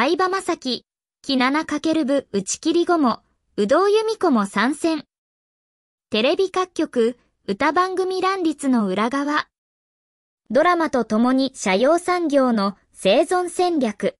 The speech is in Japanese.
相葉雅紀、木七る部打ち切り後も、有働由美子も参戦。テレビ各局、歌番組乱立の裏側。ドラマと共に社用産業の生存戦略。